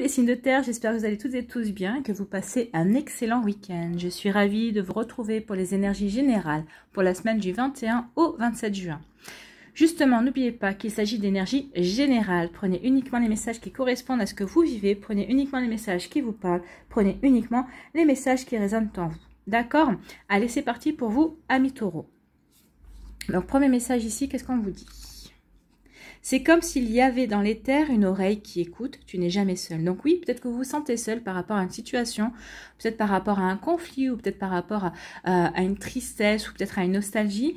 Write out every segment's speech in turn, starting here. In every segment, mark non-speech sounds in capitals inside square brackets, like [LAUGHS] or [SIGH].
les signes de terre, j'espère que vous allez toutes et tous bien et que vous passez un excellent week-end. Je suis ravie de vous retrouver pour les énergies générales pour la semaine du 21 au 27 juin. Justement, n'oubliez pas qu'il s'agit d'énergie générale. Prenez uniquement les messages qui correspondent à ce que vous vivez, prenez uniquement les messages qui vous parlent, prenez uniquement les messages qui résonnent en vous. D'accord Allez, c'est parti pour vous, amis taureaux. Donc, premier message ici, qu'est-ce qu'on vous dit c'est comme s'il y avait dans l'éther une oreille qui écoute, tu n'es jamais seul. Donc oui, peut-être que vous vous sentez seul par rapport à une situation, peut-être par rapport à un conflit, ou peut-être par rapport à une tristesse, ou peut-être à une nostalgie,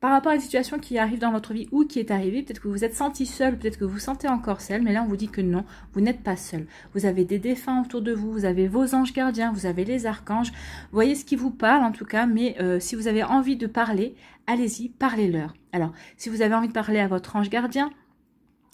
par rapport à une situation qui arrive dans votre vie ou qui est arrivée, peut-être que vous vous êtes senti seul, peut-être que vous vous sentez encore seul, mais là on vous dit que non, vous n'êtes pas seul. Vous avez des défunts autour de vous, vous avez vos anges gardiens, vous avez les archanges, vous voyez ce qui vous parle en tout cas, mais euh, si vous avez envie de parler, allez-y, parlez-leur. Alors, si vous avez envie de parler à votre ange gardien,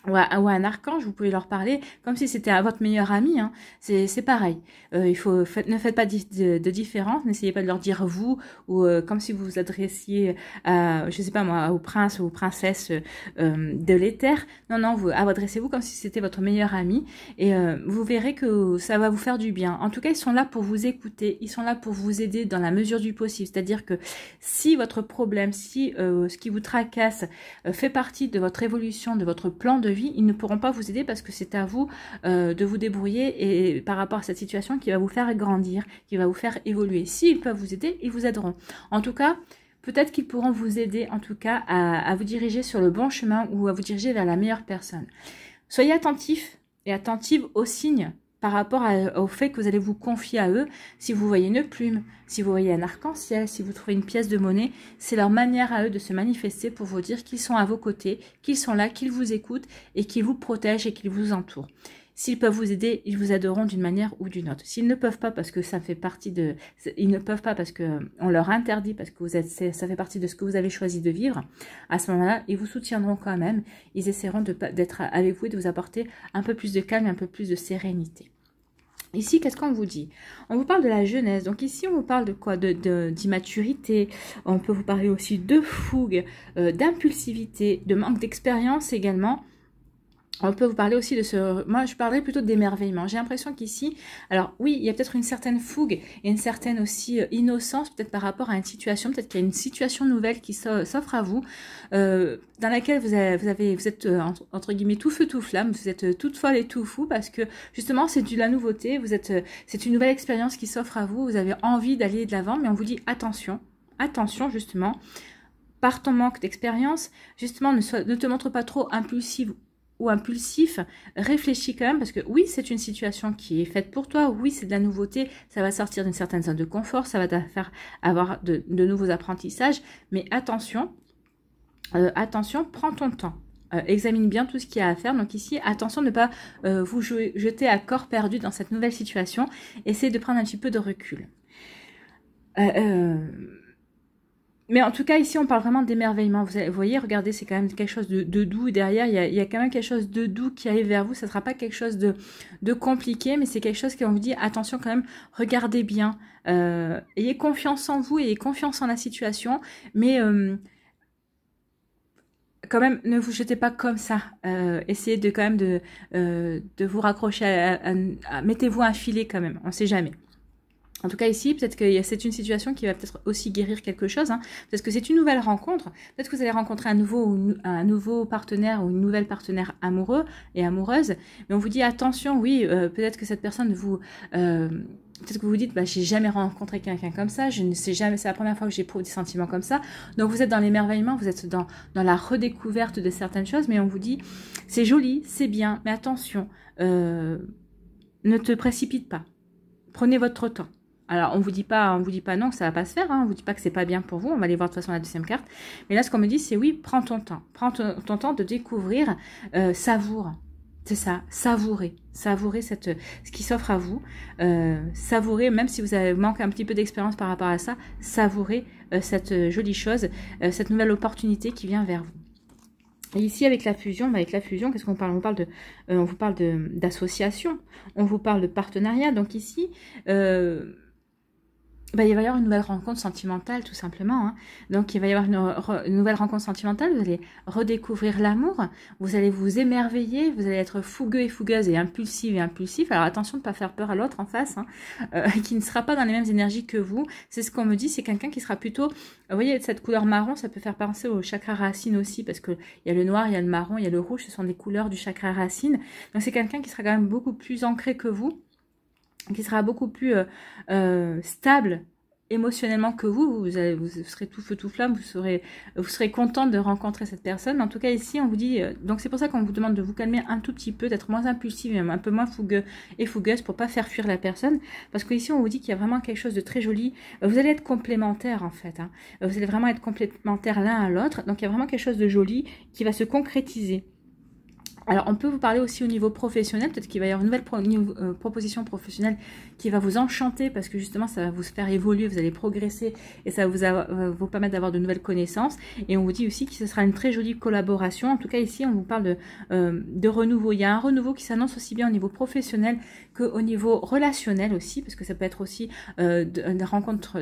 ou à, ou un archange, vous pouvez leur parler comme si c'était à votre meilleur ami. Hein. C'est pareil. Euh, il faut ne faites pas de, de différence. N'essayez pas de leur dire vous ou euh, comme si vous vous adressiez, à, je sais pas moi, au prince ou aux princesses euh, de l'éther. Non, non, vous adressez-vous comme si c'était votre meilleur ami et euh, vous verrez que ça va vous faire du bien. En tout cas, ils sont là pour vous écouter. Ils sont là pour vous aider dans la mesure du possible. C'est-à-dire que si votre problème, si ce qui vous tracasse fait partie de votre évolution, de votre plan de vie, ils ne pourront pas vous aider parce que c'est à vous euh, de vous débrouiller et par rapport à cette situation qui va vous faire grandir, qui va vous faire évoluer. S'ils peuvent vous aider, ils vous aideront. En tout cas, peut-être qu'ils pourront vous aider en tout cas à, vous diriger sur le bon chemin ou à vous diriger vers la meilleure personne. Soyez attentifs et attentive aux signes par rapport au fait que vous allez vous confier à eux. Si vous voyez une plume, si vous voyez un arc-en-ciel, si vous trouvez une pièce de monnaie, c'est leur manière à eux de se manifester pour vous dire qu'ils sont à vos côtés, qu'ils sont là, qu'ils vous écoutent et qu'ils vous protègent et qu'ils vous entourent. S'ils peuvent vous aider, ils vous aideront d'une manière ou d'une autre. S'ils ne peuvent pas parce que ça fait partie de, ils ne peuvent pas parce que leur interdit parce que vous êtes, ça fait partie de ce que vous avez choisi de vivre. À ce moment-là, ils vous soutiendront quand même. Ils essaieront d'être avec vous et de vous apporter un peu plus de calme, un peu plus de sérénité. Ici, qu'est-ce qu'on vous dit On vous parle de la jeunesse. Donc ici, on vous parle de quoi D'immaturité. De, d'immaturité. on peut vous parler aussi de fougue, euh, d'impulsivité, de manque d'expérience également on peut vous parler aussi de ce... Moi, je parlerai plutôt d'émerveillement. J'ai l'impression qu'ici, alors oui, il y a peut-être une certaine fougue et une certaine aussi euh, innocence, peut-être par rapport à une situation, peut-être qu'il y a une situation nouvelle qui s'offre à vous, euh, dans laquelle vous, avez, vous, êtes, euh, entre guillemets, tout feu, tout flamme, vous êtes toute folle et tout fou, parce que justement, c'est de la nouveauté, vous êtes, c'est une nouvelle expérience qui s'offre à vous, vous avez envie d'aller de l'avant, mais on vous dit attention, attention justement, par ton manque d'expérience, justement, ne, ne te montre pas trop impulsive ou impulsif, réfléchis quand même parce que oui, c'est une situation qui est faite pour toi, oui, c'est de la nouveauté, ça va sortir d'une certaine zone de confort, ça va te faire avoir de, nouveaux apprentissages, mais attention, euh, attention, prends ton temps. Euh, examine bien tout ce qu'il y a à faire. Donc ici, attention de ne pas euh, vous jeter à corps perdu dans cette nouvelle situation. Essayez de prendre un petit peu de recul. Mais en tout cas, ici, on parle vraiment d'émerveillement. Vous, voyez, regardez, c'est quand même quelque chose de, doux. Derrière, il y, a, quand même quelque chose de doux qui arrive vers vous. Ça ne sera pas quelque chose de, compliqué, mais c'est quelque chose qui, on vous dit, attention quand même, regardez bien. Euh, ayez confiance en vous, ayez confiance en la situation, mais... Euh, quand même, ne vous jetez pas comme ça. Euh, essayez de quand même de, vous raccrocher. À, Mettez-vous un filet quand même. On ne sait jamais. En tout cas ici, peut-être que c'est une situation qui va peut-être aussi guérir quelque chose. Hein. Peut-être que c'est une nouvelle rencontre. Peut-être que vous allez rencontrer un nouveau, un nouveau partenaire ou une nouvelle partenaire amoureux et amoureuse. Mais on vous dit attention, oui, euh, peut-être que cette personne vous... Euh, peut-être que vous vous dites, bah, j'ai jamais rencontré quelqu'un comme ça, je ne sais jamais, c'est la première fois que j'éprouve des sentiments comme ça. Donc vous êtes dans l'émerveillement, vous êtes dans, dans la redécouverte de certaines choses, mais on vous dit, c'est joli, c'est bien, mais attention, euh, ne te précipite pas. Prenez votre temps. Alors, on vous dit pas, on vous dit pas non, ça va pas se faire. Hein. On vous dit pas que c'est pas bien pour vous. On va aller voir de toute façon la deuxième carte. Mais là, ce qu'on me dit, c'est oui, prends ton temps. Prends ton, temps de découvrir, euh, savoure. C'est ça, savourer, savourer cette, ce qui s'offre à vous, euh, savourer, même si vous avez, manqué un petit peu d'expérience par rapport à ça, savourer euh, cette euh, jolie chose, cette nouvelle opportunité qui vient vers vous. Et ici, avec la fusion, bah avec la fusion, qu'est-ce qu'on parle On parle de, on vous parle d'association, on vous parle de partenariat. Donc ici, bah, il va y avoir une nouvelle rencontre sentimentale, tout simplement. Hein. Donc, il va y avoir une, nouvelle rencontre sentimentale. Vous allez redécouvrir l'amour. Vous allez vous émerveiller. Vous allez être fougueux et fougueuse et impulsive et impulsif. Alors, attention de ne pas faire peur à l'autre en face, hein. euh, [LAUGHS] qui ne sera pas dans les mêmes énergies que vous. C'est ce qu'on me dit. C'est quelqu'un qui sera plutôt... Vous voyez, cette couleur marron, ça peut faire penser au chakra racine aussi, parce que il y a le noir, il y a le marron, il y a le rouge. Ce sont des couleurs du chakra racine. Donc, c'est quelqu'un qui sera quand même beaucoup plus ancré que vous qui sera beaucoup plus euh, euh, stable émotionnellement que vous, vous, serez tout feu tout flamme, vous serez, vous serez content de rencontrer cette personne. En tout cas ici, on vous dit, euh, donc c'est pour ça qu'on vous demande de vous calmer un tout petit peu, d'être moins impulsif, un peu moins fougueux et fougueuse pour pas faire fuir la personne, parce qu'ici on vous dit qu'il y a vraiment quelque chose de très joli. Vous allez être complémentaires en fait, hein. vous allez vraiment être complémentaires l'un à l'autre, donc il y a vraiment quelque chose de joli qui va se concrétiser. Alors, on peut vous parler aussi au niveau professionnel. Peut-être qu'il va y avoir une nouvelle euh, proposition professionnelle qui va vous enchanter parce que justement, ça va vous faire évoluer, vous allez progresser et ça va euh, vous, permettre d'avoir de nouvelles connaissances. Et on vous dit aussi que ce sera une très jolie collaboration. En tout cas, ici, on vous parle de, euh, de renouveau. Il y a un renouveau qui s'annonce aussi bien au niveau professionnel qu'au niveau relationnel aussi, parce que ça peut être aussi de,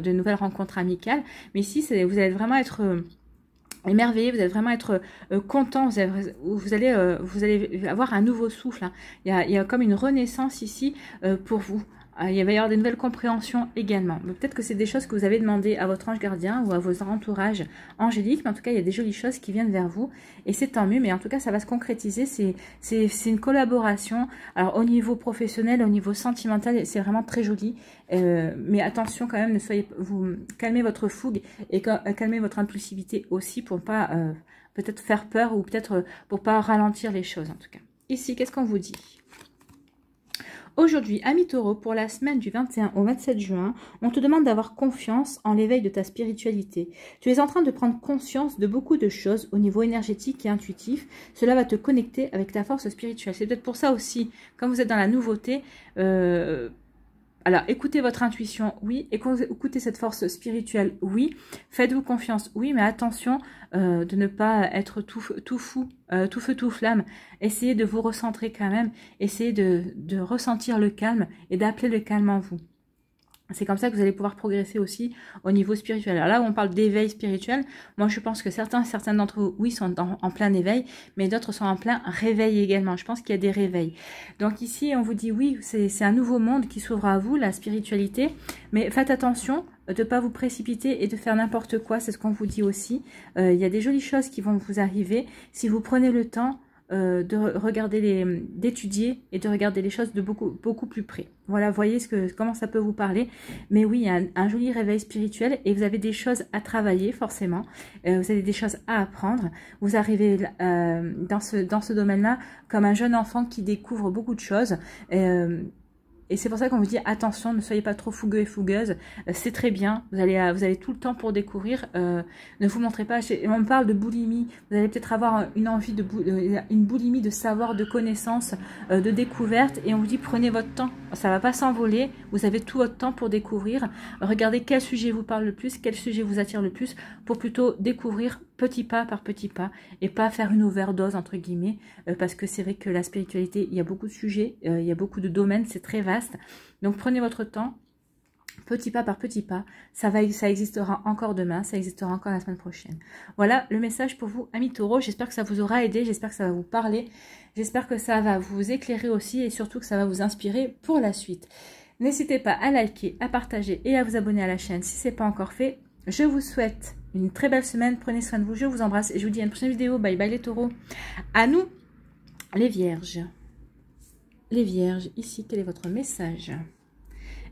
de nouvelles rencontres amicales. Mais ici, vous allez vraiment être émerveillé, vous allez vraiment être euh, euh, content, euh, vous allez, avoir un nouveau souffle. Hein. Il, y a, comme une renaissance ici pour vous. Ah, il va y avoir des nouvelles compréhensions également. peut-être que c'est des choses que vous avez demandées à votre ange gardien ou à vos entourages angéliques, mais en tout cas, il y a des jolies choses qui viennent vers vous et c'est tant mieux, mais en tout cas, ça va se concrétiser. C'est une collaboration. Alors, au niveau professionnel, au niveau sentimental, c'est vraiment très joli, euh, mais attention quand même, ne soyez, vous calmez votre fougue et calmez votre impulsivité aussi pour ne pas euh, peut-être faire peur ou peut-être euh, pour pas ralentir les choses en tout cas. Ici, qu'est-ce qu'on vous dit Aujourd'hui, ami taureau, pour la semaine du 21 au 27 juin, on te demande d'avoir confiance en l'éveil de ta spiritualité. Tu es en train de prendre conscience de beaucoup de choses au niveau énergétique et intuitif. Cela va te connecter avec ta force spirituelle. C'est peut-être pour ça aussi, quand vous êtes dans la nouveauté, euh, alors, écoutez votre intuition, oui. Écoutez cette force spirituelle, oui. Faites-vous confiance, oui. Mais attention euh, de ne pas être tout, fou, euh, tout feu, tout flamme. Essayez de vous recentrer quand même. Essayez de, de ressentir le calme et d'appeler le calme en vous. C'est comme ça que vous allez pouvoir progresser aussi au niveau spirituel. Alors là où on parle d'éveil spirituel, moi je pense que certains, certains d'entre vous, oui, sont en, plein éveil, mais d'autres sont en plein réveil également. Je pense qu'il y a des réveils. Donc ici, on vous dit oui, c'est un nouveau monde qui s'ouvre à vous, la spiritualité, mais faites attention de ne pas vous précipiter et de faire n'importe quoi, c'est ce qu'on vous dit aussi. Euh, il y a des jolies choses qui vont vous arriver si vous prenez le temps euh, de regarder les, d'étudier et de regarder les choses de beaucoup, beaucoup plus près. Voilà, voyez ce que, comment ça peut vous parler. Mais oui, il y a un, joli réveil spirituel et vous avez des choses à travailler forcément. Euh, vous avez des choses à apprendre. Vous arrivez euh, dans ce, dans ce domaine-là comme un jeune enfant qui découvre beaucoup de choses. Et c'est pour ça qu'on vous dit attention, ne soyez pas trop fougueux et fougueuse. Euh, c'est très bien. Vous allez, euh, vous avez tout le temps pour découvrir. Euh, ne vous montrez pas. On parle de boulimie. Vous allez peut-être avoir une envie de une boulimie de savoir, de connaissance, de découverte. Et on vous dit prenez votre temps. Ça va pas s'envoler. Vous avez tout votre temps pour découvrir. Regardez quel sujet vous parle le plus, quel sujet vous attire le plus, pour plutôt découvrir petit pas par petit pas et pas faire une overdose entre guillemets euh, parce que c'est vrai que la spiritualité il y a beaucoup de sujets euh, il y a beaucoup de domaines c'est très vaste donc prenez votre temps petit pas par petit pas ça va ça existera encore demain ça existera encore la semaine prochaine voilà le message pour vous amis taureaux j'espère que ça vous aura aidé j'espère que ça va vous parler j'espère que ça va vous éclairer aussi et surtout que ça va vous inspirer pour la suite N'hésitez pas à liker, à partager et à vous abonner à la chaîne si ce n'est pas encore fait. Je vous souhaite une très belle semaine. Prenez soin de vous. Je vous embrasse et je vous dis à une prochaine vidéo. Bye bye les taureaux. À nous, les vierges. Les vierges, ici, quel est votre message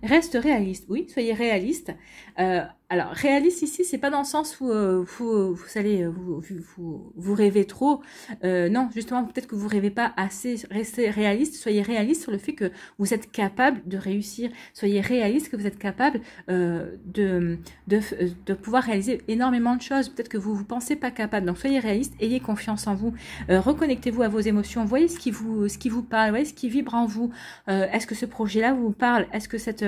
Reste réaliste. Oui, soyez réaliste. Euh, alors, réaliste ici, c'est pas dans le sens où euh, vous, allez euh, vous, vous, rêvez trop. Euh, non, justement, peut-être que vous rêvez pas assez. Restez réaliste. Soyez réaliste sur le fait que vous êtes capable de réussir. Soyez réaliste que vous êtes capable de, de, de, pouvoir réaliser énormément de choses. Peut-être que vous vous pensez pas capable. Donc, soyez réaliste. Ayez confiance en vous. Reconnectez-vous à vos émotions. Voyez ce qui vous ce qui vous parle. Voyez ce qui vibre en vous. Est-ce que ce projet-là vous parle Est-ce que cette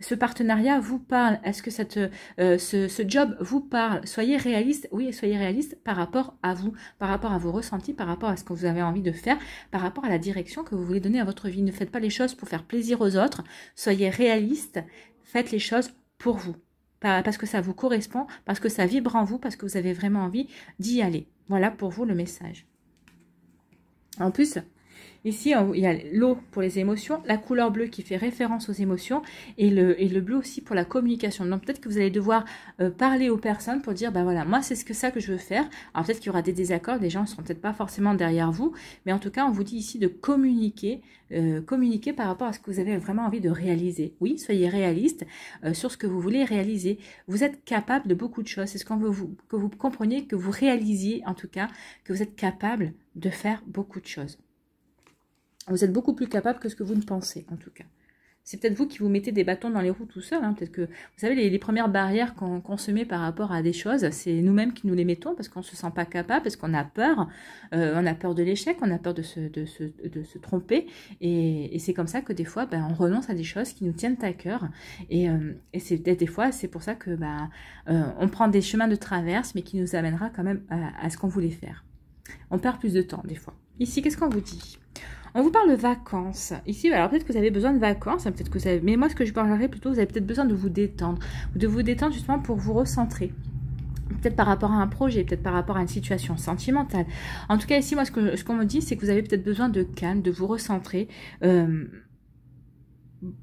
ce partenariat vous parle Est-ce que cette euh, ce, ce, job vous parle. Soyez réaliste, oui, soyez réaliste par rapport à vous, par rapport à vos ressentis, par rapport à ce que vous avez envie de faire, par rapport à la direction que vous voulez donner à votre vie. Ne faites pas les choses pour faire plaisir aux autres. Soyez réaliste, faites les choses pour vous, parce que ça vous correspond, parce que ça vibre en vous, parce que vous avez vraiment envie d'y aller. Voilà pour vous le message. En plus, Ici, il y a l'eau pour les émotions, la couleur bleue qui fait référence aux émotions et le, bleu aussi pour la communication. Donc peut-être que vous allez devoir euh, parler aux personnes pour dire, ben voilà, moi c'est ce que ça que je veux faire. Alors peut-être qu'il y aura des désaccords, des gens ne seront peut-être pas forcément derrière vous, mais en tout cas, on vous dit ici de communiquer, euh, communiquer par rapport à ce que vous avez vraiment envie de réaliser. Oui, soyez réaliste euh, sur ce que vous voulez réaliser. Vous êtes capable de beaucoup de choses. C'est ce qu'on veut que vous compreniez, que vous réalisiez en tout cas, que vous êtes capable de faire beaucoup de choses. Vous êtes beaucoup plus capable que ce que vous ne pensez, en tout cas. C'est peut-être vous qui vous mettez des bâtons dans les roues tout seul. Hein. Peut-être que, vous savez, les, premières barrières qu'on se met par rapport à des choses, c'est nous-mêmes qui nous les mettons parce qu'on ne se sent pas capable, parce qu'on a peur. Euh, on a peur de l'échec, on a peur de se, tromper. Et, c'est comme ça que des fois, ben, on renonce à des choses qui nous tiennent à cœur. Et, euh, et c'est des fois, c'est pour ça que ben, euh, on prend des chemins de traverse, mais qui nous amènera quand même à ce qu'on voulait faire. On perd plus de temps des fois. Ici, qu'est-ce qu'on vous dit on vous parle de vacances. Ici, bah, alors peut-être que vous avez besoin de vacances, hein, peut-être que vous avez... mais moi ce que je parlerai plutôt, vous avez peut-être besoin de vous détendre, de vous détendre justement pour vous recentrer peut-être par rapport à un projet, peut-être par rapport à une situation sentimentale. En tout cas, ici, moi, ce qu'on me dit, c'est que vous avez peut-être besoin de calme, de vous recentrer. Euh,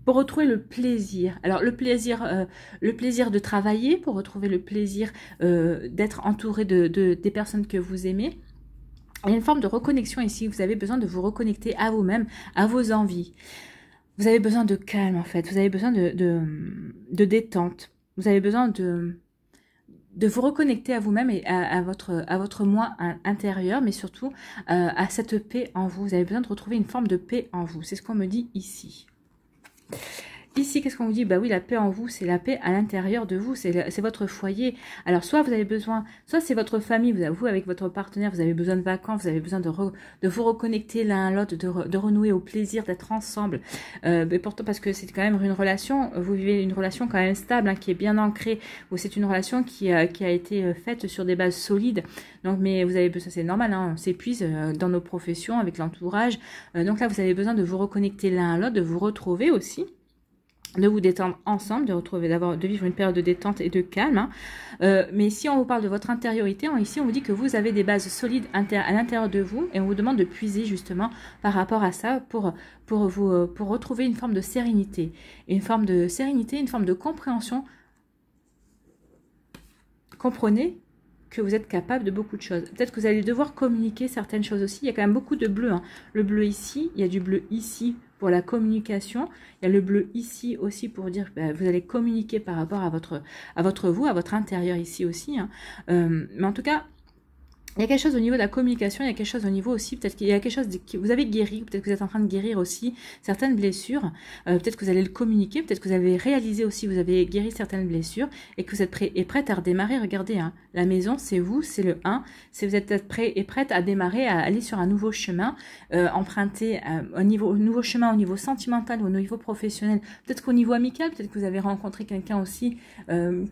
pour retrouver le plaisir. Alors le plaisir, euh, le plaisir de travailler, pour retrouver le plaisir euh, d'être entouré de, des personnes que vous aimez, il y a une forme de reconnexion ici. Vous avez besoin de vous reconnecter à vous-même, à vos envies. Vous avez besoin de calme en fait. Vous avez besoin de, détente. Vous avez besoin de, de vous reconnecter à vous-même et à, votre, à votre moi intérieur, mais surtout euh, à cette paix en vous. Vous avez besoin de retrouver une forme de paix en vous. C'est ce qu'on me dit ici. Ici, qu'est-ce qu'on vous dit Bah oui, la paix en vous, c'est la paix à l'intérieur de vous, c'est votre foyer. Alors, soit vous avez besoin, soit c'est votre famille, vous, vous avec votre partenaire, vous avez besoin de vacances, vous avez besoin de, vous reconnecter l'un à l'autre, de, renouer au plaisir d'être ensemble. Euh, mais pourtant, parce que c'est quand même une relation, vous vivez une relation quand même stable, hein, qui est bien ancrée, ou c'est une relation qui, qui a été euh, faite sur des bases solides. Donc, mais vous avez besoin, c'est normal, hein, on s'épuise euh, dans nos professions, avec l'entourage. Euh, donc là, vous avez besoin de vous reconnecter l'un à l'autre, de vous retrouver aussi de vous détendre ensemble, de retrouver d'avoir de vivre une période de détente et de calme. Hein. Euh, mais si on vous parle de votre intériorité, ici on vous dit que vous avez des bases solides à l'intérieur de vous et on vous demande de puiser justement par rapport à ça pour pour vous euh, pour retrouver une forme de sérénité, une forme de sérénité, une forme de compréhension. Comprenez que vous êtes capable de beaucoup de choses. Peut-être que vous allez devoir communiquer certaines choses aussi. Il y a quand même beaucoup de bleu. Hein. Le bleu ici, il y a du bleu ici pour la communication. Il y a le bleu ici aussi pour dire que ben, vous allez communiquer par rapport à votre, à votre vous, à votre intérieur ici aussi. Hein. Euh, mais en tout cas, il y a quelque chose au niveau de la communication, il y a quelque chose au niveau aussi, peut-être qu'il y a quelque chose que vous avez guéri, peut-être que vous êtes en train de guérir aussi certaines blessures, euh, peut-être que vous allez le communiquer, peut-être que vous avez réalisé aussi, vous avez guéri certaines blessures et que vous êtes prêt et prête à redémarrer. Regardez, hein, la maison, c'est vous, c'est le 1, c'est vous êtes prêt et prête à démarrer, à aller sur un nouveau chemin, euh, emprunter un euh, au niveau nouveau chemin au niveau sentimental, au niveau professionnel, peut-être qu'au niveau amical, peut-être que vous avez rencontré quelqu'un aussi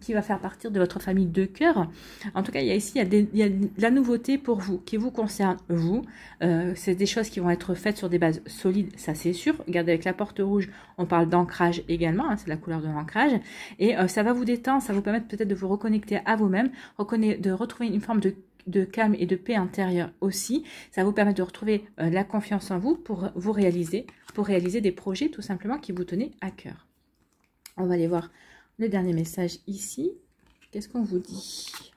qui va faire partir de votre famille de cœur. En tout cas, il y a ici, il y a, la nouveauté pour vous, qui vous concerne, vous. Euh, c'est des choses qui vont être faites sur des bases solides, ça c'est sûr. Regardez avec la porte rouge, on parle d'ancrage également, hein, c'est la couleur de l'ancrage. Et euh, ça va vous détendre, ça va vous permettre peut-être de vous reconnecter à vous-même, de retrouver une forme de calme et de paix intérieure aussi. Ça vous permet de retrouver euh, la confiance en vous pour vous réaliser, pour réaliser des projets tout simplement qui vous tenaient à cœur. On va aller voir le dernier message ici. Qu'est-ce qu'on vous dit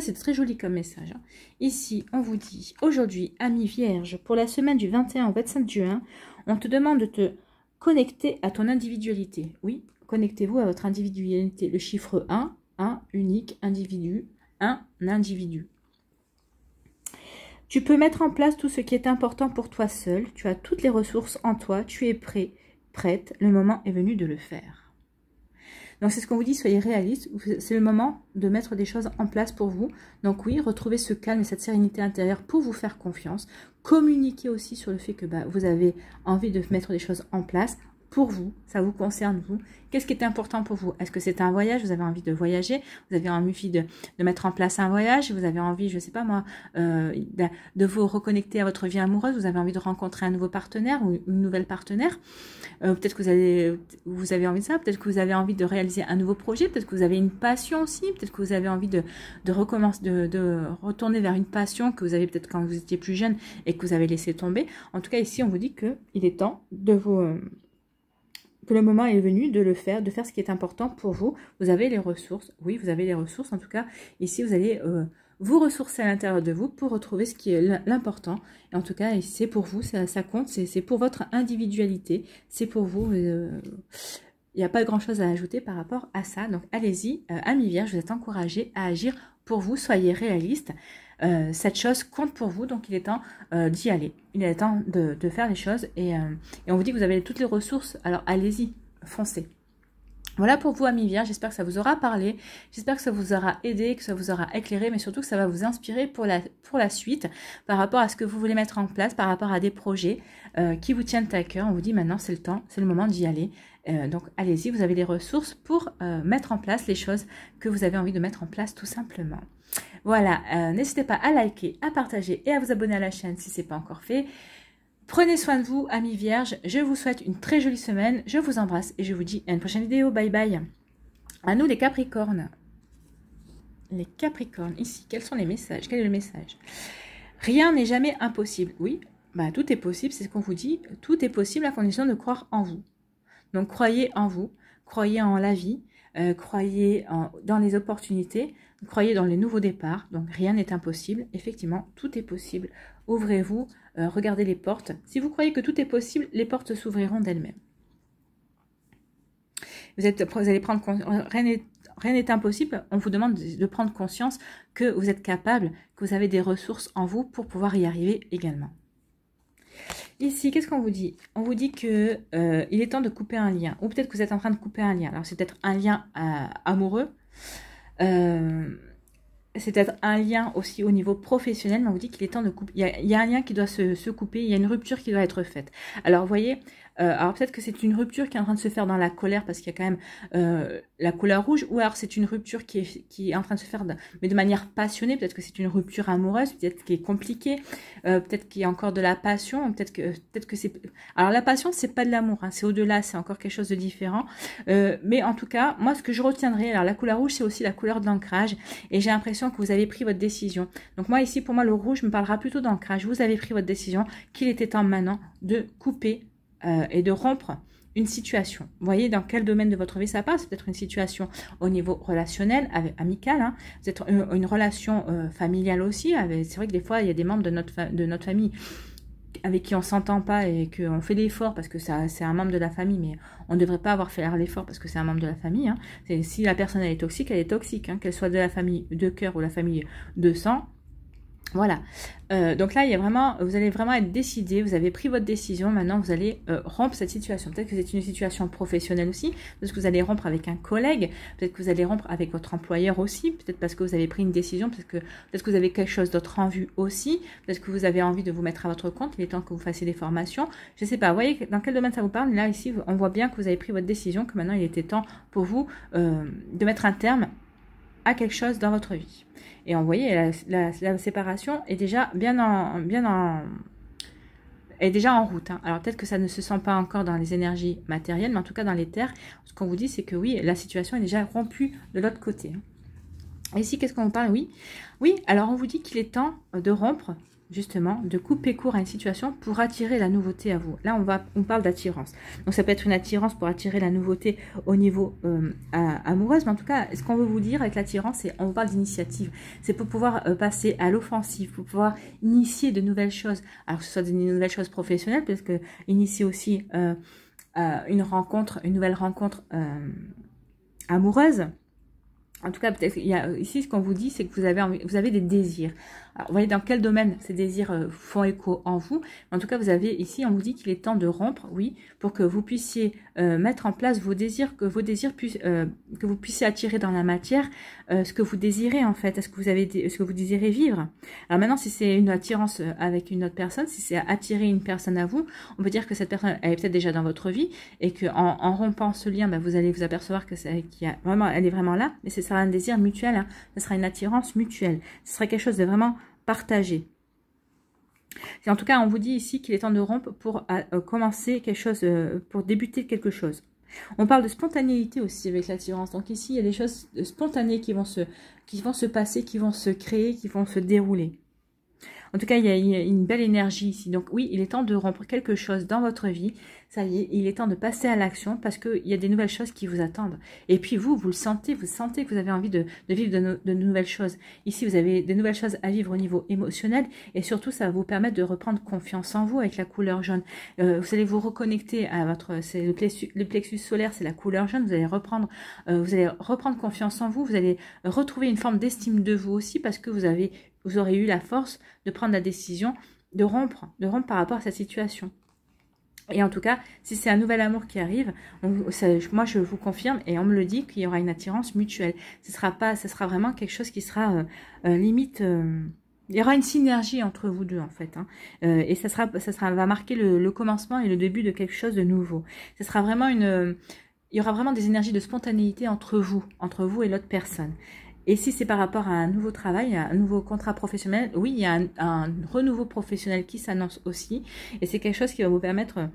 c'est très joli comme message. Hein. Ici, on vous dit, aujourd'hui, ami vierge, pour la semaine du 21 au 25 juin, on te demande de te connecter à ton individualité. Oui, connectez-vous à votre individualité. Le chiffre 1, un unique individu, un individu. Tu peux mettre en place tout ce qui est important pour toi seul. Tu as toutes les ressources en toi. Tu es prêt, prête. Le moment est venu de le faire. Donc c'est ce qu'on vous dit, soyez réaliste, c'est le moment de mettre des choses en place pour vous. Donc oui, retrouvez ce calme et cette sérénité intérieure pour vous faire confiance. Communiquez aussi sur le fait que bah, vous avez envie de mettre des choses en place pour vous, ça vous concerne vous. Qu'est-ce qui est important pour vous Est-ce que c'est un voyage Vous avez envie de voyager Vous avez envie de, mettre en place un voyage Vous avez envie, je ne sais pas moi, euh, de, vous reconnecter à votre vie amoureuse Vous avez envie de rencontrer un nouveau partenaire ou une nouvelle partenaire euh, Peut-être que vous avez, vous avez envie de ça. Peut-être que vous avez envie de réaliser un nouveau projet. Peut-être que vous avez une passion aussi. Peut-être que vous avez envie de, recommencer, de, de retourner vers une passion que vous avez peut-être quand vous étiez plus jeune et que vous avez laissé tomber. En tout cas, ici, on vous dit qu'il est temps de vous euh, le moment est venu de le faire, de faire ce qui est important pour vous. Vous avez les ressources, oui, vous avez les ressources. En tout cas, ici, vous allez euh, vous ressourcer à l'intérieur de vous pour retrouver ce qui est l'important. en tout cas, c'est pour vous, ça, compte, c'est pour votre individualité, c'est pour vous. Euh, il n'y a pas grand-chose à ajouter par rapport à ça. Donc allez-y, euh, amis vierges, vous êtes encouragés à agir pour vous. Soyez réaliste. Euh, cette chose compte pour vous, donc il est temps euh, d'y aller. Il est temps de, faire les choses euh, et, on vous dit que vous avez toutes les ressources, alors allez-y, foncez. Voilà pour vous amis j'espère que ça vous aura parlé, j'espère que ça vous aura aidé, que ça vous aura éclairé, mais surtout que ça va vous inspirer pour la, pour la suite, par rapport à ce que vous voulez mettre en place, par rapport à des projets qui vous tiennent à cœur. On vous dit maintenant c'est le temps, c'est le moment d'y aller. donc allez-y, vous avez les ressources pour mettre en place les choses que vous avez envie de mettre en place tout simplement. Voilà, euh, n'hésitez pas à liker, à partager et à vous abonner à la chaîne si ce n'est pas encore fait. Prenez soin de vous, amis vierges. Je vous souhaite une très jolie semaine. Je vous embrasse et je vous dis à une prochaine vidéo. Bye bye. À nous les Capricornes. Les Capricornes, ici, quels sont les messages Quel est le message Rien n'est jamais impossible. Oui, bah, tout est possible, c'est ce qu'on vous dit. Tout est possible à condition de croire en vous. Donc croyez en vous, croyez en la vie, euh, croyez dans les opportunités, croyez dans les nouveaux départs, donc rien n'est impossible. Effectivement, tout est possible. Ouvrez-vous, euh, regardez les portes. Si vous croyez que tout est possible, les portes s'ouvriront d'elles-mêmes. Vous, allez prendre rien n'est impossible. On vous demande de prendre conscience que vous êtes capable, que vous avez des ressources en vous pour pouvoir y arriver également. Ici, qu'est-ce qu'on vous dit On vous dit que euh, il est temps de couper un lien, ou peut-être que vous êtes en train de couper un lien. Alors c'est peut-être un lien euh, amoureux, euh, c'est peut-être un lien aussi au niveau professionnel, mais on vous dit qu'il est temps de couper. Il y, a, un lien qui doit se, se, couper, il y a une rupture qui doit être faite. Alors, vous voyez, euh, alors peut-être que c'est une rupture qui est en train de se faire dans la colère parce qu'il y a quand même euh, la couleur rouge, ou alors c'est une rupture qui est, qui est en train de se faire, de, mais de manière passionnée. Peut-être que c'est une rupture amoureuse, peut-être qui est compliquée, euh, peut-être qu'il y a encore de la passion, peut-être que peut-être que c'est. Alors la passion, c'est pas de l'amour, hein, c'est au-delà, c'est encore quelque chose de différent. mais en tout cas, moi, ce que je retiendrai, alors la couleur rouge, c'est aussi la couleur de l'ancrage, et j'ai l'impression que vous avez pris votre décision. Donc moi ici, pour moi, le rouge me parlera plutôt d'ancrage. Vous avez pris votre décision qu'il était temps maintenant de couper euh, et de rompre une situation. Vous voyez dans quel domaine de votre vie ça passe. Peut-être une situation au niveau relationnel, avec, amical. Hein. Peut-être une, relation euh, familiale aussi. C'est vrai que des fois, il y a des membres de notre, de notre famille avec qui on ne s'entend pas et qu'on fait l'effort parce que c'est un membre de la famille, mais on hein. ne devrait pas avoir fait l'effort parce que c'est un membre de la famille. Si la personne est toxique, elle est toxique, hein. qu'elle soit de la famille de cœur ou la famille de sang, voilà. Euh, donc là, il y a vraiment, vous allez vraiment être décidé. Vous avez pris votre décision. Maintenant, vous allez euh, rompre cette situation. Peut-être que c'est une situation professionnelle aussi. Peut-être que vous allez rompre avec un collègue. Peut-être que vous allez rompre avec votre employeur aussi. Peut-être parce que vous avez pris une décision. Peut-être que, peut que vous avez quelque chose d'autre en vue aussi. Peut-être que vous avez envie de vous mettre à votre compte. Il est temps que vous fassiez des formations. Je ne sais pas. Vous voyez dans quel domaine ça vous parle. Là, ici, on voit bien que vous avez pris votre décision. Que maintenant, il était temps pour vous euh, de mettre un terme à quelque chose dans votre vie. Et on voyait, la, séparation est déjà bien en, bien en, est déjà en route. Hein. Alors peut-être que ça ne se sent pas encore dans les énergies matérielles, mais en tout cas dans les terres, ce qu'on vous dit, c'est que oui, la situation est déjà rompue de l'autre côté. Ici, hein. qu'est-ce qu'on parle Oui, oui. Alors on vous dit qu'il est temps de rompre justement de couper court à une situation pour attirer la nouveauté à vous. Là, on, va, on parle d'attirance. Donc ça peut être une attirance pour attirer la nouveauté au niveau euh, amoureuse, mais en tout cas, ce qu'on veut vous dire avec l'attirance, c'est on parle d'initiative. C'est pour pouvoir euh, passer à l'offensive, pour pouvoir initier de nouvelles choses. Alors que ce soit des nouvelles choses professionnelles, parce que initier aussi euh, une rencontre, une nouvelle rencontre amoureuse. En tout cas, peut-être ici ce qu'on vous dit, c'est que vous avez des désirs vous voyez dans quel domaine ces désirs euh, font écho en vous. En tout cas, vous avez ici, on vous dit qu'il est temps de rompre, oui, pour que vous puissiez euh, mettre en place vos désirs, que vos désirs puissent, euh, que vous puissiez attirer dans la matière ce que vous désirez en fait, ce que vous avez, ce que vous désirez vivre. Alors maintenant, si c'est une attirance avec une autre personne, si c'est attirer une personne à vous, on peut dire que cette personne elle est peut-être déjà dans votre vie et que en, rompant ce lien, bah, vous allez vous apercevoir que vraiment, elle est vraiment là. Mais ce sera un désir mutuel, hein. ce sera une attirance mutuelle, ce sera quelque chose de vraiment Partager. En tout cas, on vous dit ici qu'il est temps de rompre pour euh, commencer quelque chose, euh, pour débuter quelque chose. On parle de spontanéité aussi avec l'attirance. Donc ici, il y a des choses spontanées qui vont, se, qui vont se passer, qui vont se créer, qui vont se dérouler. En tout cas, il y a une belle énergie ici. Donc oui, il est temps de rompre quelque chose dans votre vie ça y est, il est temps de passer à l'action parce qu'il y a des nouvelles choses qui vous attendent. Et puis vous, vous le sentez, vous sentez que vous avez envie de, vivre de, nouvelles choses. Ici, vous avez des nouvelles choses à vivre au niveau émotionnel et surtout, ça va vous permettre de reprendre confiance en vous avec la couleur jaune. Euh, vous allez vous reconnecter à votre... c'est le, plexus solaire, c'est la couleur jaune. Vous allez reprendre, euh, vous allez reprendre confiance en vous. Vous allez retrouver une forme d'estime de vous aussi parce que vous avez vous aurez eu la force de prendre la décision de rompre, de rompre par rapport à sa situation. Et en tout cas, si c'est un nouvel amour qui arrive, moi je vous confirme et on me le dit qu'il y aura une attirance mutuelle. Ce sera pas, ce sera vraiment quelque chose qui sera euh, euh, limite. Euh, il y aura une synergie entre vous deux en fait, hein. et ça sera, ça sera, va marquer le, le, commencement et le début de quelque chose de nouveau. Ce sera vraiment une, il y aura vraiment des énergies de spontanéité entre vous, entre vous et l'autre personne. Et si c'est par rapport à un nouveau travail, à un nouveau contrat professionnel, oui, il y a un, un renouveau professionnel qui s'annonce aussi. Et c'est quelque chose qui va vous permettre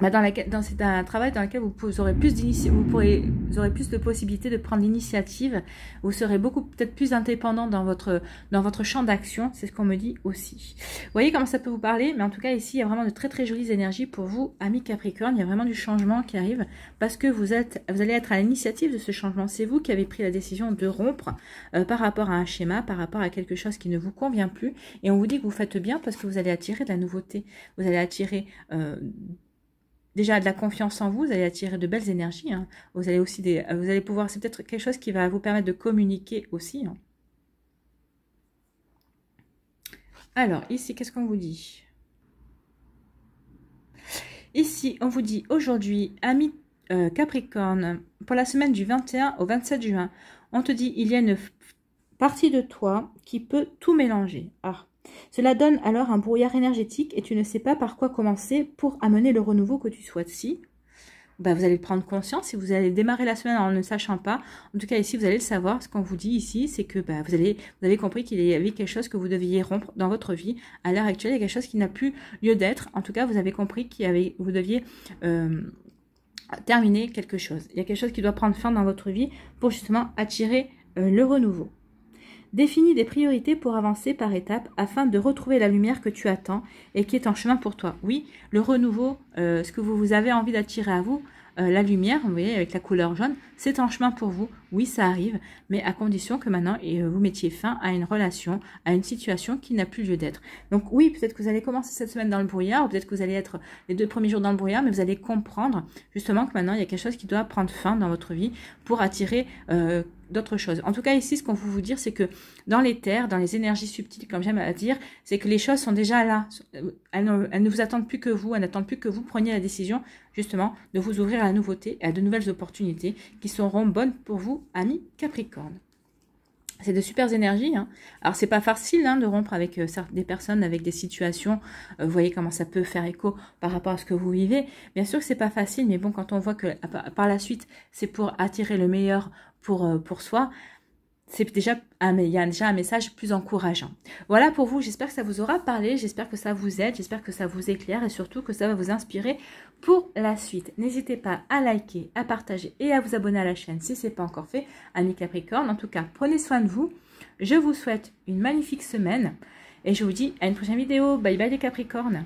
bah, dans, dans c'est un travail dans lequel vous, aurez plus vous, vous aurez plus de possibilités de prendre l'initiative, vous serez beaucoup peut-être plus indépendant dans votre, dans votre champ d'action, c'est ce qu'on me dit aussi. Vous voyez comment ça peut vous parler, mais en tout cas ici il y a vraiment de très très jolies énergies pour vous, amis Capricorne, il y a vraiment du changement qui arrive parce que vous, êtes, vous allez être à l'initiative de ce changement, c'est vous qui avez pris la décision de rompre euh, par rapport à un schéma, par rapport à quelque chose qui ne vous convient plus et on vous dit que vous faites bien parce que vous allez attirer de la nouveauté, vous allez attirer... Euh, déjà de la confiance en vous, vous allez attirer de belles énergies. Hein. Vous allez aussi vous allez pouvoir, c'est peut-être quelque chose qui va vous permettre de communiquer aussi. Hein. Alors ici, qu'est-ce qu'on vous dit Ici, on vous dit aujourd'hui, ami euh, Capricorne, pour la semaine du 21 au 27 juin, on te dit il y a une partie de toi qui peut tout mélanger. Alors, cela donne alors un brouillard énergétique et tu ne sais pas par quoi commencer pour amener le renouveau que tu souhaites. Si bah, vous allez prendre conscience et vous allez démarrer la semaine en ne sachant pas. En tout cas, ici, vous allez le savoir. Ce qu'on vous dit ici, c'est que bah, vous, allez, vous avez compris qu'il y avait quelque chose que vous deviez rompre dans votre vie. À l'heure actuelle, il y a quelque chose qui n'a plus lieu d'être. En tout cas, vous avez compris que vous deviez euh, terminer quelque chose. Il y a quelque chose qui doit prendre fin dans votre vie pour justement attirer euh, le renouveau. Définis des priorités pour avancer par étapes afin de retrouver la lumière que tu attends et qui est en chemin pour toi. Oui, le renouveau, euh, ce que vous, avez envie d'attirer à vous, euh, la lumière, vous voyez, avec la couleur jaune, c'est en chemin pour vous. Oui, ça arrive, mais à condition que maintenant et, euh, vous mettiez fin à une relation, à une situation qui n'a plus lieu d'être. Donc oui, peut-être que vous allez commencer cette semaine dans le brouillard, peut-être que vous allez être les deux premiers jours dans le brouillard, mais vous allez comprendre justement que maintenant il y a quelque chose qui doit prendre fin dans votre vie pour attirer d'autres choses. En tout cas, ici, ce qu'on veut vous dire, c'est que dans les terres, dans les énergies subtiles, comme j'aime à dire, c'est que les choses sont déjà là. Elles ne, vous attendent plus que vous, elles n'attendent plus que vous preniez la décision, justement, de vous ouvrir à la nouveauté et à de nouvelles opportunités qui seront bonnes pour vous, amis Capricorne c'est de super énergies. Hein. Alors c'est pas facile hein, de rompre avec euh, des personnes, avec des situations. Euh, vous voyez comment ça peut faire écho par rapport à ce que vous vivez. Bien sûr que c'est pas facile, mais bon, quand on voit que euh, par la suite c'est pour attirer le meilleur pour pour soi, c'est déjà il y a déjà un message plus encourageant. Voilà pour vous. J'espère que ça vous aura parlé. J'espère que ça vous aide. J'espère que ça vous éclaire et surtout que ça va vous inspirer pour la suite. N'hésitez pas à liker, à partager et à vous abonner à la chaîne si ce n'est pas encore fait. Amis Capricorne, en tout cas, prenez soin de vous. Je vous souhaite une magnifique semaine et je vous dis à une prochaine vidéo. Bye bye les Capricornes